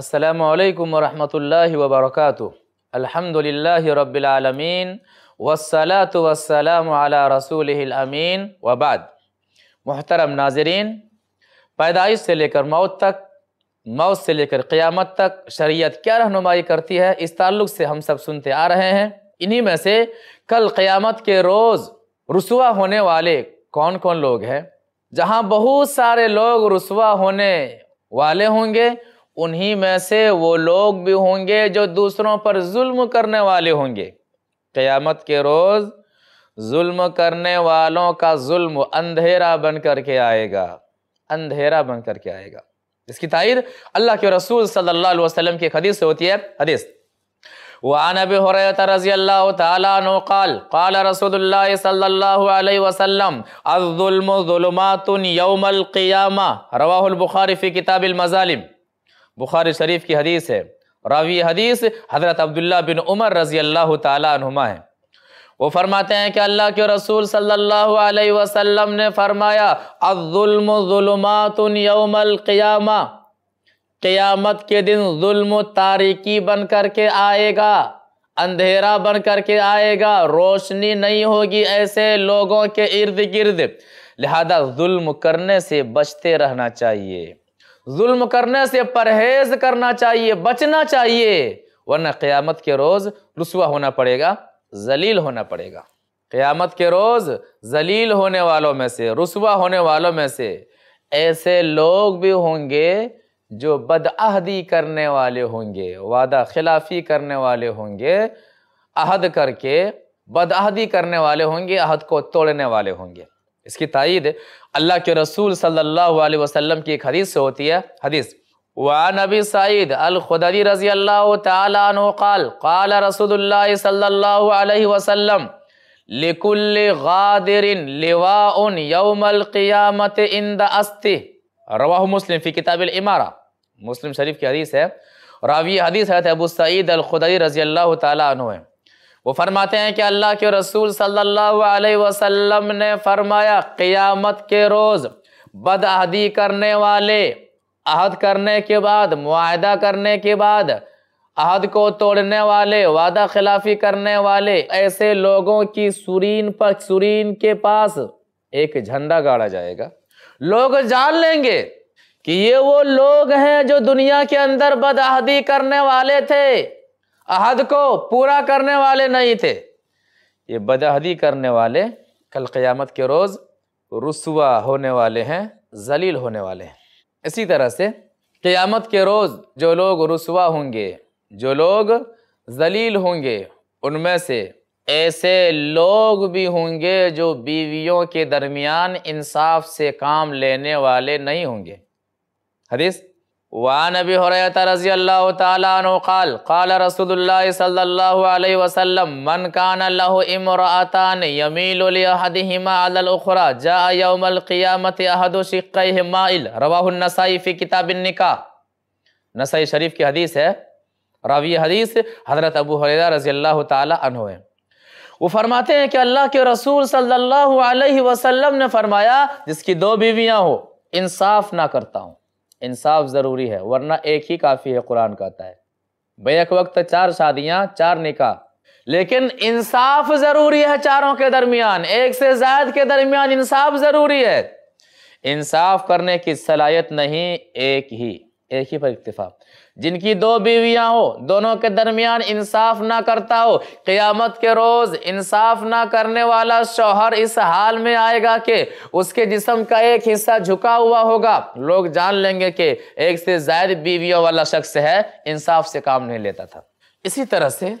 असलकम वरहमल वबरक अलहमदिल्ला रबालमीन वसलात वसलाम रसूल अमीन वबाद मोहतरम नाजरीन पैदाइश से लेकर मौत तक मौत से लेकर क़्यामत तक शरीयत क्या रहनुमाई करती है इस ताल्लुक़ से हम सब सुनते आ रहे हैं इन्हीं में से कल क़्यामत के रोज़ रसुआ होने वाले कौन कौन लोग हैं जहाँ बहुत सारे लोग रसुआ होने वाले होंगे उन्हीं में से वो लोग भी होंगे जो दूसरों पर जुल्म करने वाले होंगे क़यामत के रोज़ जुल्म करने वालों का जुल्म अंधेरा बन करके आएगा अंधेरा बन करके आएगा इसकी तायद अल्लाह के रसूल सल्लल्लाहु अलैहि वसल्लम की हदीस से होती है हदीस رضي الله تعالى عنه قال قال رسول الله صلى الله عليه وسلم الظلم ظلمات يوم क़ियामा رواه البخاري في كتاب المظالم बुखारी शरीफ की हदीस है रावी हदीस हज़रत अब्दुल्ला बिन उमर रज़ी अल्लाह तुमा है वो फरमाते हैं कि अल्लाह के रसूल सल्लल्लाहु अलैहि वसल्लम ने फरमाया अजुलमातुल के दिन जुल्म तारीकी बन कर के आएगा अंधेरा बन कर के आएगा रोशनी नहीं होगी ऐसे लोगों के इर्द गिर्द लिहाजा जुल्म करने से बचते रहना चाहिए जुल्म करने से परहेज करना चाहिए बचना चाहिए वरना क़्यामत के रोज़ रसुआ होना पड़ेगा जलील होना पड़ेगा क़्यामत के रोज़ जलील होने वालों में से रसुआ होने वालों में से ऐसे लोग भी होंगे जो बदअहदी करने वाले होंगे वादा खिलाफी करने वाले होंगे अहद करके बदअहदी करने वाले होंगे अहद को तोड़ने वाले होंगे इसकी तइद अल्लाह के रसूल सल्लल्लाहु अलैहि वसल्लम की एक हदीस से होती है हदीस वा नबी सईद अलखुदरी रजी अल्लाह तआल काल रसूल सल्लल्लाहु अलैहि वसल्लम लिकुल गादिरिन लिवाउन यौमल क़ियामत इंद अस्ति रवाह मुस्लिम फ़ी किताब इमारा मुस्लिम शरीफ की हदीस है रावी हदीस है अबू सईद अलखुदरी रजी अल्लाह तआला है वो फरमाते हैं कि अल्लाह के रसूल सल्लल्लाहु अलैहि वसल्लम ने फरमाया क़ियामत के रोज़ बदअहदी करने वाले अहद करने के बाद मुआहदा करने के बाद अहद को तोड़ने वाले वादा खिलाफी करने वाले ऐसे लोगों की सुरीन पर सुरीन के पास एक झंडा गाड़ा जाएगा लोग जान लेंगे कि ये वो लोग हैं जो दुनिया के अंदर बदअहदी करने वाले थे अहद को पूरा करने वाले नहीं थे ये बदहदी करने वाले कल क़यामत के रोज़ रसुआ होने वाले हैं जलील होने वाले हैं इसी तरह से क़यामत के रोज़ जो लोग रसुआ होंगे जो लोग जलील होंगे उनमें से ऐसे लोग भी होंगे जो बीवियों के दरमियान इंसाफ से काम लेने वाले नहीं होंगे हदीस वान की हदीस है रावी हदीस वो फरमाते हैं कि रसूल सल्लल्लाहु ने फरमाया जिसकी दो बीवियां हो इंसाफ ना करता हूँ इंसाफ ज़रूरी है वरना एक ही काफ़ी है कुरान कहता है बेक वक्त चार शादियाँ चार निकाह लेकिन इंसाफ ज़रूरी है चारों के दरमियान एक से जायद के दरमियान इंसाफ ज़रूरी है इंसाफ करने की सलाहियत नहीं एक ही एक ही पर इतफाक़ जिनकी दो बीवियां हो दोनों के दरमियान इंसाफ ना करता हो क़यामत के रोज़ इंसाफ ना करने वाला शौहर इस हाल में आएगा कि उसके जिसम का एक हिस्सा झुका हुआ होगा लोग जान लेंगे कि एक से ज़ायद बीवियों वाला शख्स है इंसाफ से काम नहीं लेता था इसी तरह से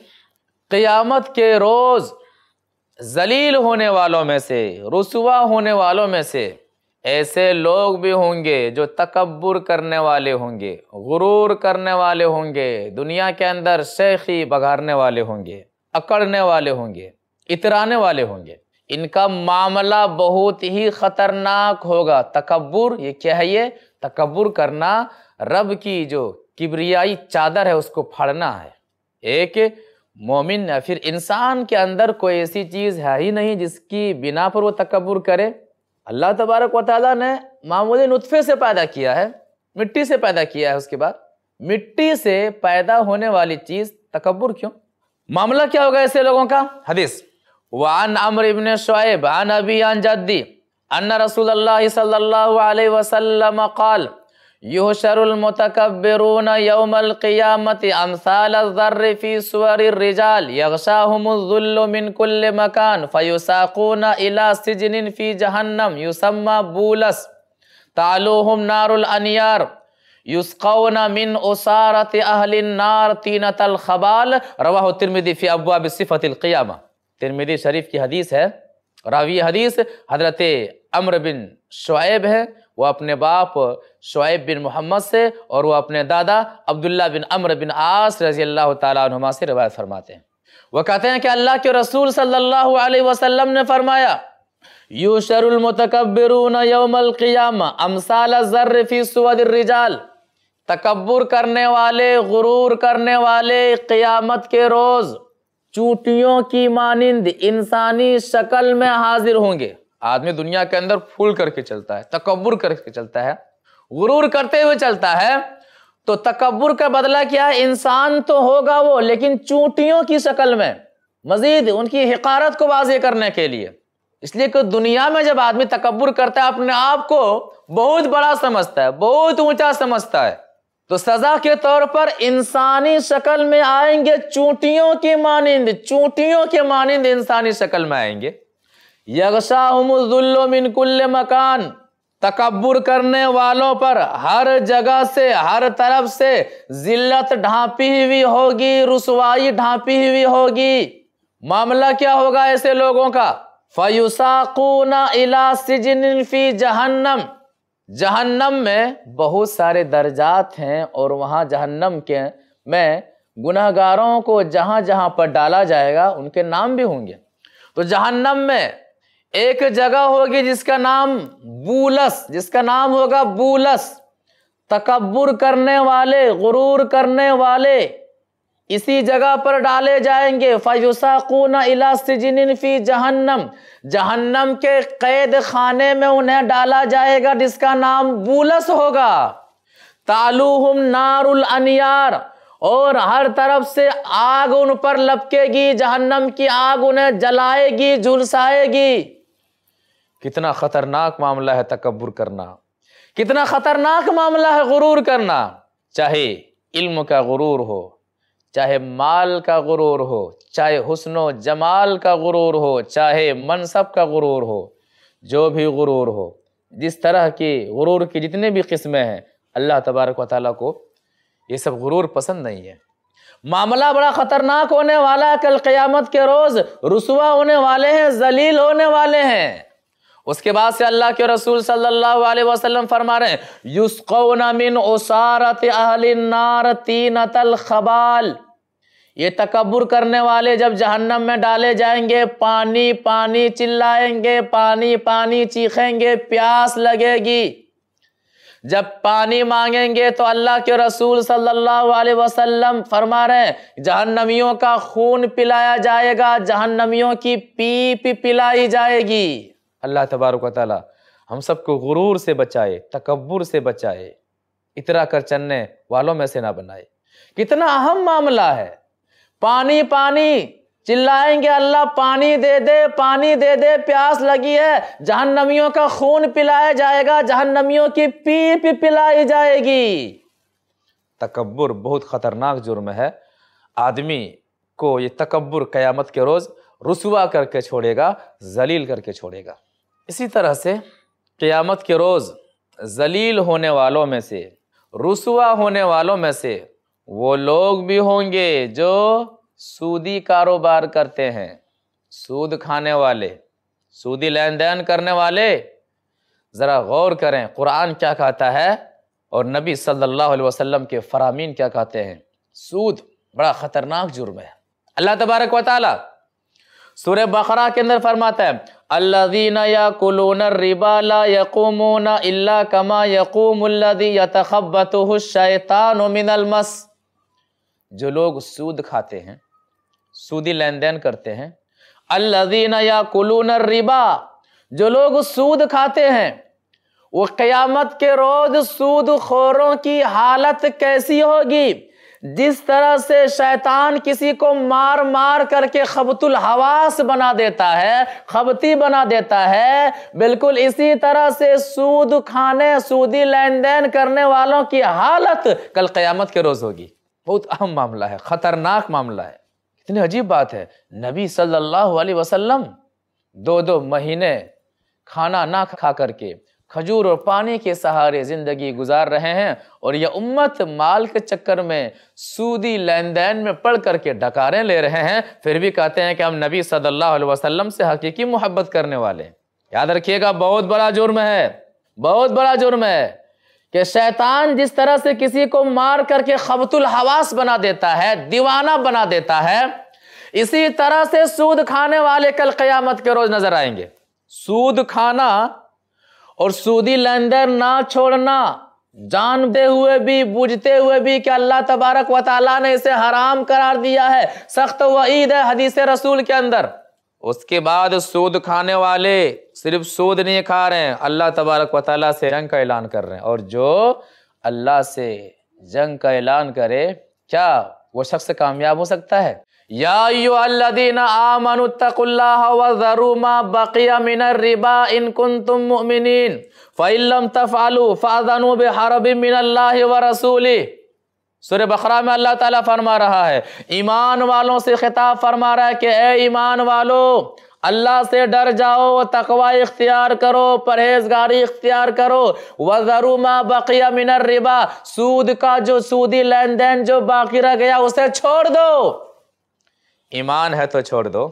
क़यामत के रोज़ जलील होने वालों में से रसुआ होने वालों में से ऐसे लोग भी होंगे जो तकबर करने वाले होंगे गुरूर करने वाले होंगे दुनिया के अंदर शेखी बघारने वाले होंगे अकड़ने वाले होंगे इतराने वाले होंगे इनका मामला बहुत ही खतरनाक होगा तकबर ये क्या है ये तकबर करना रब की जो किबरियाई चादर है उसको फाड़ना है एक मोमिन फिर इंसान के अंदर कोई ऐसी चीज़ है ही नहीं जिसकी बिना पर वो तकबर करे अल्लाह तबारक वाली ने मामूली नुतफ़े से पैदा किया है मिट्टी से पैदा किया है उसके बाद मिट्टी से पैदा होने वाली चीज़ तकबर क्यों मामला क्या होगा ऐसे लोगों का हदीस वान अमर इबन शुएब अन अबी अन जद्दी अन्ना रसूल सल्लल्लाहु अलैहि वसल्लम कल युशरमतकबरून यौमलक़ियामत अमसालफ़ी सुअरिजाल यगशाहमुजुल्मिनकुल्ल मकान फ़युसाकून इला सिजन फ़ी जहन्नम युसम्मा बूलस तालुहम नारुलनियार युस्कौन मिन उसारत अहलिनार तीन तलखबाल रवा तिरमिदी फ़ी अबवाब सिफ़तिलक़ियाम तिरमिदी शरीफ की हदीस है रावी हदीस हजरत अम्र बिन शुएब है वह अपने बाप शुएब बिन मोहम्मद से और वह अपने दादा अब्दुल्ला बिन अम्र बिन आस रजी अल्लाह तुमा से रवायत फरमाते हैं वह कहते हैं कि अल्लाह के रसूल सल्लल्लाहु अलैहि वसल्लम ने फरमाया यूशरमतकबरूनजाल तकबर करने वाले गुरूर करने वाले क़यामत के रोज़ चूटियों की मानिंद इंसानी शक्ल में हाजिर होंगे आदमी दुनिया के अंदर फूल करके चलता है तकबर करके चलता है गुरूर करते हुए चलता है तो तकबर का बदला क्या है इंसान तो होगा वो लेकिन चूंटियों की शक्ल में मजीद उनकी हकारत को वाजे करने के लिए इसलिए कि दुनिया में जब आदमी तकबर करता है अपने आप को बहुत बड़ा समझता है बहुत ऊंचा समझता है तो सजा के तौर पर इंसानी शक्ल में आएंगे चूंटियों की मानिंद चूंटियों के मानिंद इंसानी शक्ल में आएंगे यगशाहमुजुल्लुमिन कुल्ल मकान तकबर करने वालों पर हर जगह से हर तरफ से जिल्लत ढांपी हुई होगी रसवाई ढांपी हुई होगी मामला क्या होगा ऐसे लोगों का फयुसाकूना इला सिजन फी जहन्नम जहन्नम में बहुत सारे दर्जात हैं और वहाँ जहन्नम के में गुनाहगारों को जहाँ जहाँ पर डाला जाएगा उनके नाम भी होंगे तो जहन्नम में एक जगह होगी जिसका नाम बूलस जिसका नाम होगा बूलस तकबर करने वाले गुरूर करने वाले इसी जगह पर डाले जाएंगे फयुसाकून इला सिजिन जहन्नम जहन्नम के कैद खाने में उन्हें डाला जाएगा जिसका नाम बूलस होगा तालूहम नारुल अनियार और हर तरफ से आग उन पर लपकेगी जहन्नम की आग उन्हें जलाएगी झुलसाएगी कितना खतरनाक मामला है तकबर करना कितना खतरनाक मामला है गुरूर करना चाहे इल्म का गुरूर हो चाहे माल का गुरूर हो चाहे व जमाल का गुरूर हो चाहे मनसब का गुरूर हो जो भी गुरूर हो जिस तरह के गुरूर की जितने भी किस्में हैं अल्लाह तबारक व को ये सब गुरूर पसंद नहीं है मामला बड़ा ख़तरनाक होने वाला है कल क़यामत के रोज़ रसुआ होने वाले हैं जलील होने वाले हैं उसके बाद से अल्लाह के रसूल सल्लल्लाहु अलैहि वसल्लम फरमा रहे हैं मिन ओसारत नार तीन तल खबाल ये तकबर करने वाले जब जहन्नम में डाले जाएंगे पानी पानी चिल्लाएंगे पानी पानी चीखेंगे प्यास लगेगी जब पानी मांगेंगे तो अल्लाह के रसूल सल्लल्लाहु अलैहि वसल्लम फरमा रहे हैं जहन्नमियों का खून पिलाया जाएगा जहन्नमियों की पीप पिलाई जाएगी अल्लाह तबारक ताली हम सबको गुरूर से बचाए तकबर से बचाए इतरा कर चलने वालों में से ना बनाए कितना अहम मामला है पानी पानी चिल्लाएंगे अल्लाह पानी दे दे पानी दे दे प्यास लगी है जहन्नमियों का खून पिलाया जाएगा जहन्नमियों की पीप पिलाई जाएगी तकबर बहुत खतरनाक जुर्म है आदमी को ये तकबर क़यामत के रोज़ रसुआ करके छोड़ेगा जलील करके छोड़ेगा इसी तरह से क़यामत के रोज़ जलील होने वालों में से रसुआ होने वालों में से वो लोग भी होंगे जो सूदी कारोबार करते हैं सूद खाने वाले सूदी लेन देन करने वाले ज़रा गौर करें कुरान क्या कहता है और नबी सल्लल्लाहु अलैहि वसल्लम के फरामीन क्या कहते हैं सूद बड़ा ख़तरनाक जुर्म है अल्लाह तबारक वाली सूर्य बकरा के अंदर फरमाता है अल्लादीन जो लोग सूद खाते हैं सूदी लेन देन करते हैं अल्लादीन याकुलून रिबा जो लोग सूद खाते हैं वो क़्यामत के रोज़ सूद खोरों की हालत कैसी होगी जिस तरह से शैतान किसी को मार मार करके खबतुल हवास बना देता है खबती बना देता है बिल्कुल इसी तरह से सूद खाने सूदी लेन देन करने वालों की हालत कल क़यामत के रोज़ होगी बहुत अहम मामला है ख़तरनाक मामला है इतनी अजीब बात है नबी सल्लल्लाहु अलैहि वसल्लम दो दो महीने खाना ना खा करके खजूर और पानी के सहारे ज़िंदगी गुजार रहे हैं और यह उम्मत माल के चक्कर में सूदी लेन देन में पढ़ करके डकारें ले रहे हैं फिर भी कहते हैं कि हम नबी सल्लल्लाहु अलैहि वसल्लम से हकीकी मोहब्बत करने वाले याद रखिएगा बहुत बड़ा जुर्म है बहुत बड़ा जुर्म है कि शैतान जिस तरह से किसी को मार करके खबतुल हवास बना देता है दीवाना बना देता है इसी तरह से सूद खाने वाले कल क़यामत के रोज़ नज़र आएंगे सूद खाना और सूदी लेनदेन ना छोड़ना जानते हुए भी बुझते हुए भी कि अल्लाह तबारक व ने इसे हराम करार दिया है सख्त वईद है हदीस रसूल के अंदर उसके बाद सूद खाने वाले सिर्फ सूद नहीं खा रहे हैं अल्लाह तबारक व से जंग का ऐलान कर रहे हैं और जो अल्लाह से जंग का ऐलान करे क्या वो शख्स कामयाब हो सकता है याबा इन कुन तुम मोमिन फ़ैलम तफ़ालू फ़ाजानु बरबी मिनल्लाह व रसूली सूर्य बकरा में अल्लाह ताला फरमा रहा है ईमान वालों से खिताब फरमा रहा है कि ए ईमान वालों अल्लाह से डर जाओ तकवा इख्तियार करो परहेजगारी इख्तियार करो वजरू मा बकिया मिनर रिबा सूद का जो सूदी लेन देन जो बाकी रह गया उसे छोड़ दो ईमान है तो छोड़ दो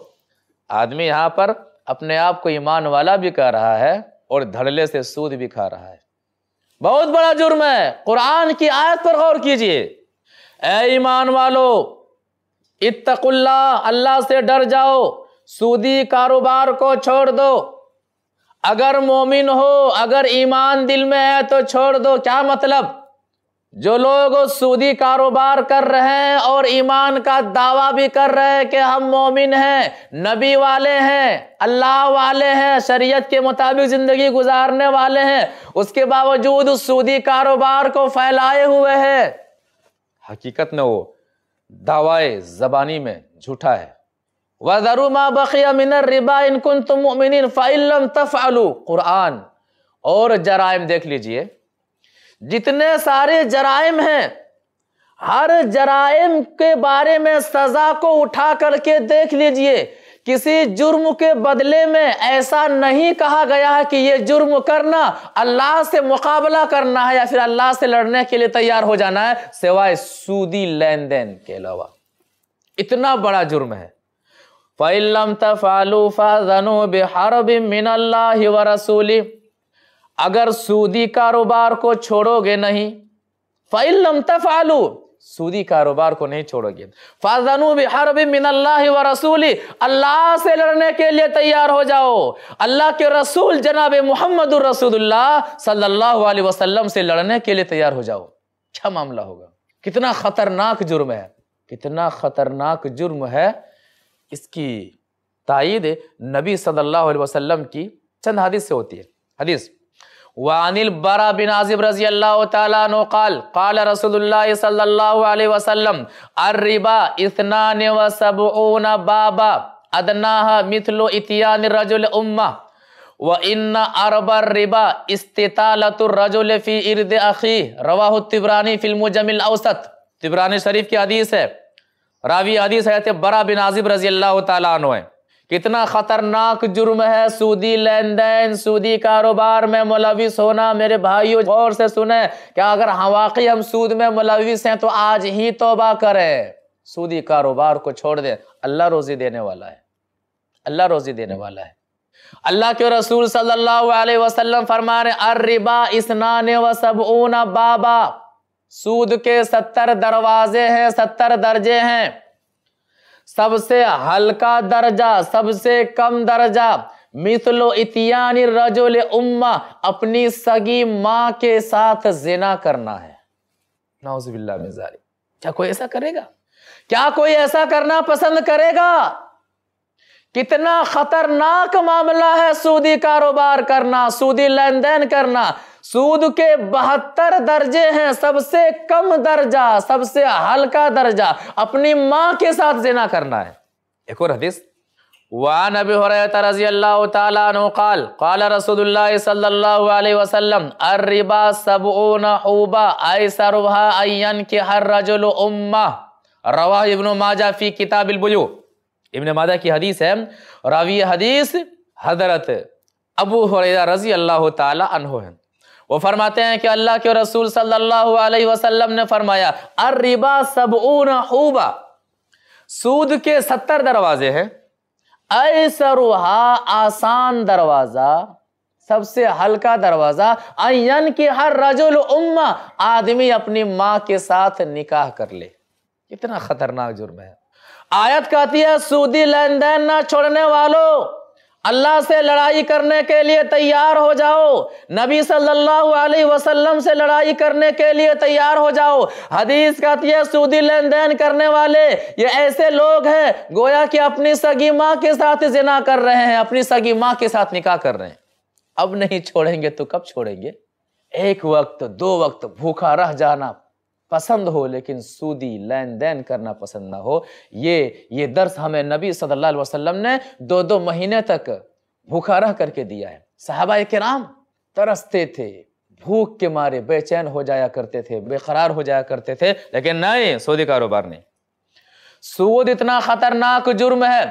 आदमी यहाँ पर अपने आप को ईमान वाला भी कह रहा है और धड़ले से सूद भी खा रहा है बहुत बड़ा जुर्म है कुरान की आयत पर गौर कीजिए ए ईमान वालो इतकुल्ला अल्लाह से डर जाओ सूदी कारोबार को छोड़ दो अगर मोमिन हो अगर ईमान दिल में है तो छोड़ दो क्या मतलब जो लोग सूदी कारोबार कर रहे हैं और ईमान का दावा भी कर रहे हैं कि हम मोमिन हैं नबी वाले हैं अल्लाह वाले हैं शरीयत के मुताबिक ज़िंदगी गुजारने वाले हैं उसके बावजूद उस सूदी कारोबार को फैलाए हुए हैं हकीकत में वो दावाए ज़बानी में झूठा है वदरू मा बखिया मिनर रिबा इनकुन तुम फ़ाइलम तफ़ कुरान और जराइम देख लीजिए जितने सारे जराइम हैं हर जराइम के बारे में सजा को उठा करके देख लीजिए किसी जुर्म के बदले में ऐसा नहीं कहा गया है कि ये जुर्म करना अल्लाह से मुकाबला करना है या फिर अल्लाह से लड़ने के लिए तैयार हो जाना है सिवाय सूदी लेन देन के अलावा इतना बड़ा जुर्म है फ़ैलम तफ़ालू फ़ाजनु बेहार अल्लाह व रसूली अगर सूदी कारोबार को छोड़ोगे नहीं फ़ैलम तफालू सूदी कारोबार को नहीं छोड़ोगे फाजनु बिहार मिनल्लाह व रसूली अल्लाह से लड़ने के लिए तैयार हो जाओ अल्लाह के रसूल जनाब मोहम्मद रसूलुल्लाह सल्लल्लाहु अलैहि वसल्लम से लड़ने के लिए तैयार हो जाओ क्या अच्छा मामला होगा कितना खतरनाक जुर्म है कितना खतरनाक जुर्म है इसकी तायद नबी सल्लल्लाहु अलैहि वसल्लम की चंद हदीस से होती है हदीस वानिल बरा बिन आजिब रजी अल्लाह तु काल काल रसोल्ला वसलम अर्रिबा इसनान व सबून बाबा अदना मिथलो इतियान रजुल उम्मा व इन्ना अरबर रिबा इस्तालतुररजुल फ़ी इर्द अखी रवाह तिबरानी फिल्म जमिल अवसत तिबरानी शरीफ की हदीस है रावी हदीस है बरा बिन आजिब रजी अल्लाह तु है कितना खतरनाक जुर्म है सूदी लेन देन सूदी कारोबार में मुलविस होना मेरे भाइयों गौर से सुने कि अगर हम हाँ, वाकई हम सूद में मुलविस हैं तो आज ही तोबा करें सूदी कारोबार को छोड़ दें अल्लाह रोज़ी देने वाला है अल्लाह रोज़ी देने वाला है अल्लाह के रसूल सल्लल्लाहु अलैहि वसल्लम फरमा रहे अर्रिबा इसनाने व सबूना बाबा सूद के सत्तर दरवाजे हैं सत्तर दर्जे हैं सबसे हल्का दर्जा सबसे कम दर्जा मिसलो इतियानी रजोल उम्मा अपनी सगी माँ के साथ जिना करना है नाउजबिल्ला मिजारी क्या कोई ऐसा करेगा क्या कोई ऐसा करना पसंद करेगा कितना खतरनाक मामला है सूदी कारोबार करना सूदी लेन देन करना सूद के बहत्तर दर्जे हैं सबसे कम दर्जा सबसे हल्का दर्जा अपनी माँ के साथ जिना करना है एक और हदीस वान अबी قال قال رسول الله صلى الله عليه وسلم الربا حوبا ايسرها امه رواه ابن माजा फी किताब الबुयू इबन मादा की हदीस है रावी हदीस हजरत अबू हुरैरा रजी अल्लाह ताला तहो है वो फरमाते हैं कि अल्लाह के रसूल सल्लल्लाहु अलैहि वसल्लम ने फरमाया अर रिबा सबून हूबा सूद के सत्तर दरवाजे हैं ऐसा रूहा आसान दरवाज़ा सबसे हल्का दरवाज़ा अयन की हर रजुल उम्मा आदमी अपनी माँ के साथ निकाह कर ले कितना खतरनाक जुर्म है आयत कहती है सूदी लेन देन न छोड़ने वालों अल्लाह से लड़ाई करने के लिए तैयार हो जाओ नबी सल्लल्लाहु अलैहि वसल्लम से लड़ाई करने के लिए तैयार हो जाओ हदीस कहती है सूदी लेन देन करने वाले ये ऐसे लोग हैं गोया कि अपनी सगी माँ के साथ जिना कर रहे हैं अपनी सगी माँ के साथ निकाह कर रहे हैं अब नहीं छोड़ेंगे तो कब छोड़ेंगे एक वक्त दो वक्त भूखा रह जाना पसंद हो लेकिन सूदी लेन देन करना पसंद ना हो ये ये दर्स हमें नबी सल्लल्लाहु अलैहि वसल्लम ने दो दो महीने तक भूखा रह करके दिया है साहबा कराम तरसते थे भूख के मारे बेचैन हो जाया करते थे बेकरार हो जाया करते थे लेकिन नहीं सऊदी कारोबार नहीं सूद इतना खतरनाक जुर्म है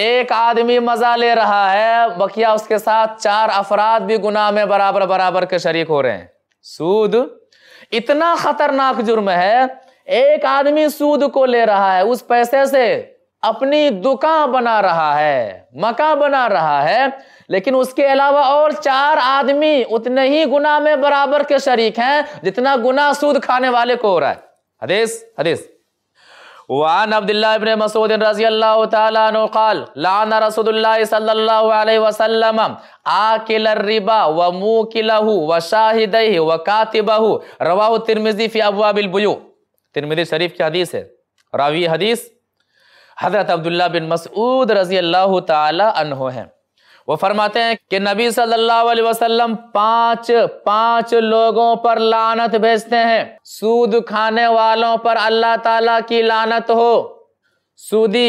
एक आदमी मजा ले रहा है बकिया उसके साथ चार अफराद भी गुनाह में बराबर बराबर के शरीक हो रहे हैं सूद इतना खतरनाक जुर्म है एक आदमी सूद को ले रहा है उस पैसे से अपनी दुकान बना रहा है मका बना रहा है लेकिन उसके अलावा और चार आदमी उतने ही गुना में बराबर के शरीक हैं जितना गुना सूद खाने वाले को हो रहा है हदेस हदेस वान अब्दुल्ला इब्न मसूद रजी अल्लाह तआला अन्हु قال लान रसूलुल्लाह सल्लल्लाहु अलैहि वसल्लम आकिल रिबा व मुकिलहु व शाहिदैहि व कातिबहु रवाहु तिरमिजी फी अबवाबिल बुयू तिरमिजी शरीफ की हदीस है रावी हदीस हजरत अब्दुल्ला बिन मसूद रजी अल्लाह तआला अन्हु हैं वो फरमाते हैं कि नबी सल्लल्लाहु अलैहि वसल्लम पांच पांच लोगों पर लानत भेजते हैं सूद खाने वालों पर अल्लाह ताला की लानत हो सूदी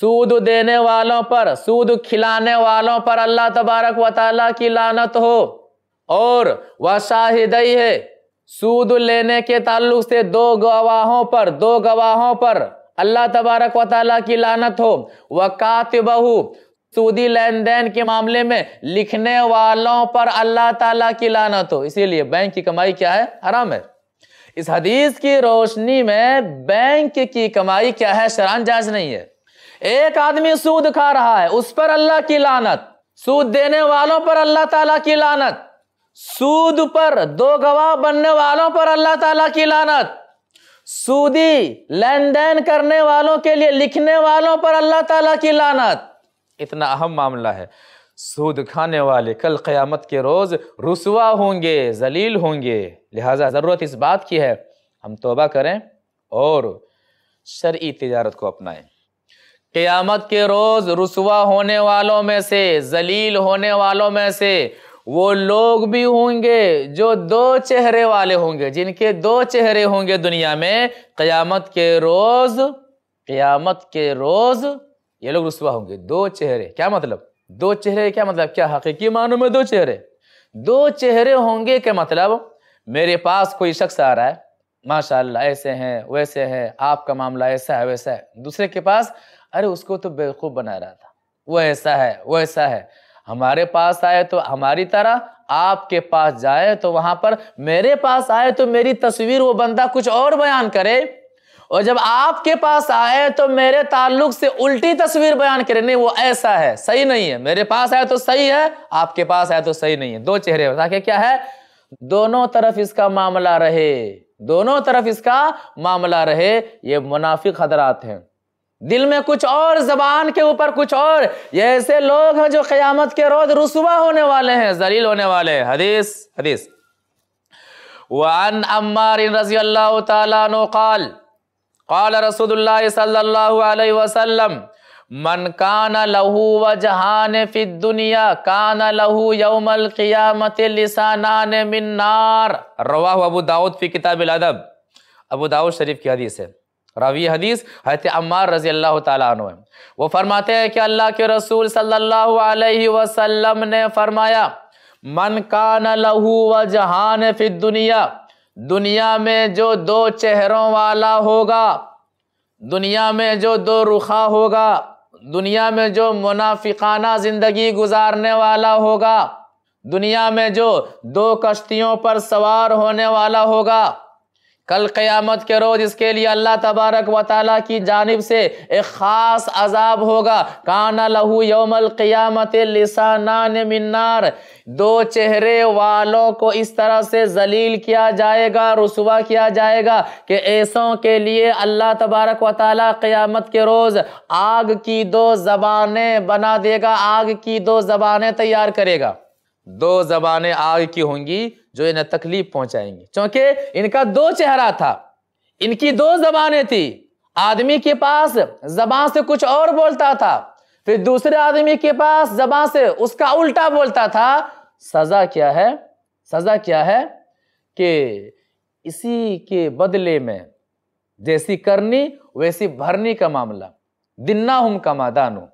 सूद देने वालों पर सूद खिलाने वालों पर अल्लाह तबारक व ताला की लानत हो और वह शाहिदई है सूद लेने के ताल्लुक से दो गवाहों पर दो गवाहों पर अल्लाह तबारक व ताला की लानत हो वह कातिबहू सूदी लेन देन के मामले में लिखने वालों पर अल्लाह ताला की लानत हो इसीलिए बैंक की कमाई क्या है हराम है इस हदीस की रोशनी में बैंक की कमाई क्या है शरान जायज नहीं है एक आदमी सूद खा रहा है उस पर अल्लाह की लानत सूद देने वालों पर अल्लाह ताला की लानत सूद पर दो गवाह बनने वालों पर अल्लाह ताला की लानत सूदी लेन देन करने वालों के लिए लिखने वालों पर अल्लाह ताला की लानत इतना अहम मामला है सूद खाने वाले कल क़यामत के रोज़ रसुआ होंगे जलील होंगे लिहाजा ज़रूरत इस बात की है हम तोबा करें और शर्य तजारत को अपनाएं क़यामत के रोज़ रसुआ होने वालों में से जलील होने वालों में से वो लोग भी होंगे जो दो चेहरे वाले होंगे जिनके दो चेहरे होंगे दुनिया में क़यामत के रोज़ क़यामत के रोज़ ये लोग रसुआ होंगे दो चेहरे क्या मतलब दो चेहरे क्या मतलब क्या हकीकी मानों में दो चेहरे दो चेहरे होंगे के मतलब मेरे पास कोई शख्स आ रहा है माशाल्लाह ऐसे हैं वैसे हैं आपका मामला ऐसा है वैसा है दूसरे के पास अरे उसको तो बेवकूफ़ बना रहा था वो ऐसा है वो ऐसा है हमारे पास आए तो हमारी तरह आपके पास जाए तो वहां पर मेरे पास आए तो मेरी तस्वीर वो बंदा कुछ और बयान करे और जब आपके पास आए तो मेरे ताल्लुक से उल्टी तस्वीर बयान करें नहीं वो ऐसा है सही नहीं है मेरे पास आए तो सही है आपके पास आए तो सही नहीं है दो चेहरे ताकि क्या है दोनों तरफ इसका मामला रहे दोनों तरफ इसका मामला रहे ये मुनाफिक हजरात हैं दिल में कुछ और जबान के ऊपर कुछ और ये ऐसे लोग हैं जो क़यामत के रोज रसुवा होने वाले हैं जलील होने वाले हैं हदीस हदीस वन अम्मार रजी अल्लाह तला कौल रसूदुल्ला वसलम मन कान लहू व जहान फिद दुनिया कान लहू यौमल क़ियामत लिसानान मिन्नार रवा अबू दाऊद फी किताब अदब अबू दाऊद शरीफ की हदीस है रावी हदीस हजरत अम्मार रजी अल्लाह तु है वो फरमाते हैं कि अल्लाह के रसूल सल्लल्लाहु अलैहि वसल्लम ने फरमाया मन कान लहू व जहान फिद दुनिया दुनिया में जो दो चेहरों वाला होगा दुनिया में जो दो रुखा होगा दुनिया में जो मुनाफिकाना ज़िंदगी गुजारने वाला होगा दुनिया में जो दो कश्तियों पर सवार होने वाला होगा कल क़यामत के रोज़ इसके लिए अल्लाह तबारक व ताली की जानब से एक ख़ास अजाब होगा काना लहू योमल क़ियामत लिसान मिनार दो चेहरे वालों को इस तरह से जलील किया जाएगा रसुवा किया जाएगा कि ऐसों के लिए अल्लाह तबारक व ताली क़्यामत के रोज़ आग की दो ज़बानें बना देगा आग की दो ज़बानें तैयार करेगा दो जबानें आग की होंगी जो इन्हें तकलीफ पहुंचाएंगी क्योंकि इनका दो चेहरा था इनकी दो जबानें थी आदमी के पास जबान से कुछ और बोलता था फिर दूसरे आदमी के पास जबान से उसका उल्टा बोलता था सजा क्या है सजा क्या है कि इसी के बदले में जैसी करनी वैसी भरनी का मामला दिन्ना हम का मादानो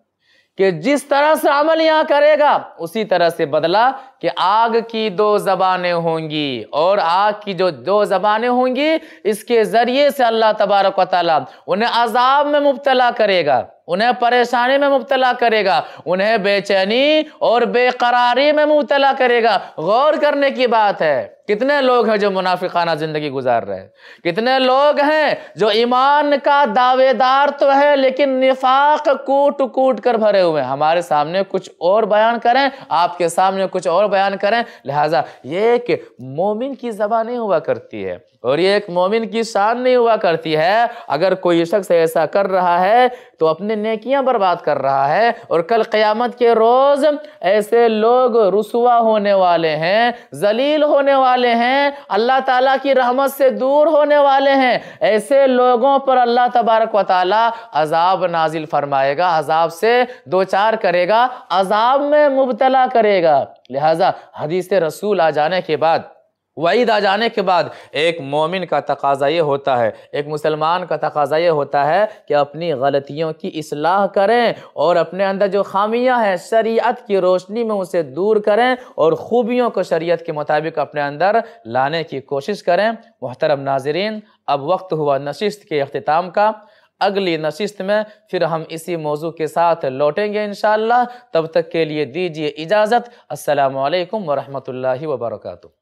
कि जिस तरह से अमल यहां करेगा उसी तरह से बदला कि आग की दो जबानें होंगी और आग की जो दो जबानें होंगी इसके जरिए से अल्लाह तबारक वाली उन्हें अजाब में मुबतला करेगा उन्हें परेशानी में मुबतला करेगा उन्हें बेचैनी और बेकरारी में मुबतला करेगा गौर करने की बात है कितने लोग हैं जो मुनाफिकाना ज़िंदगी गुजार रहे हैं कितने लोग हैं जो ईमान का दावेदार तो है लेकिन निफाक कूट कूट कर भरे हुए हैं हमारे सामने कुछ और बयान करें आपके सामने कुछ और बयान करें लिहाजा ये एक मोमिन की जबा नहीं हुआ करती है और ये एक मोमिन की शान नहीं हुआ करती है अगर कोई शख्स ऐसा कर रहा है तो अपने नेकियां बर्बाद कर रहा है और कल क्यामत के रोज़ ऐसे लोग रसुआ होने वाले हैं जलील होने वाले वाले हैं अल्लाह ताला की रहमत से दूर होने वाले हैं ऐसे लोगों पर अल्लाह तबारक व अजाब नाजिल फरमाएगा अजाब से दो चार करेगा अजाब में मुबतला करेगा लिहाजा हदीस रसूल आ जाने के बाद वईद आ जाने के बाद एक मोमिन का तकाजा ये होता है एक मुसलमान का तकाजा ये होता है कि अपनी गलतियों की असलाह करें और अपने अंदर जो खामियां हैं शरीयत की रोशनी में उसे दूर करें और ख़ूबियों को शरीयत के मुताबिक अपने अंदर लाने की कोशिश करें मोहतरम नाजरीन अब वक्त हुआ नशिस्त के अख्ताम का अगली नशिस्त में फिर हम इसी मौजू के साथ लौटेंगे इन तब तक के लिए दीजिए इजाज़त असलकम वरहमल वर्का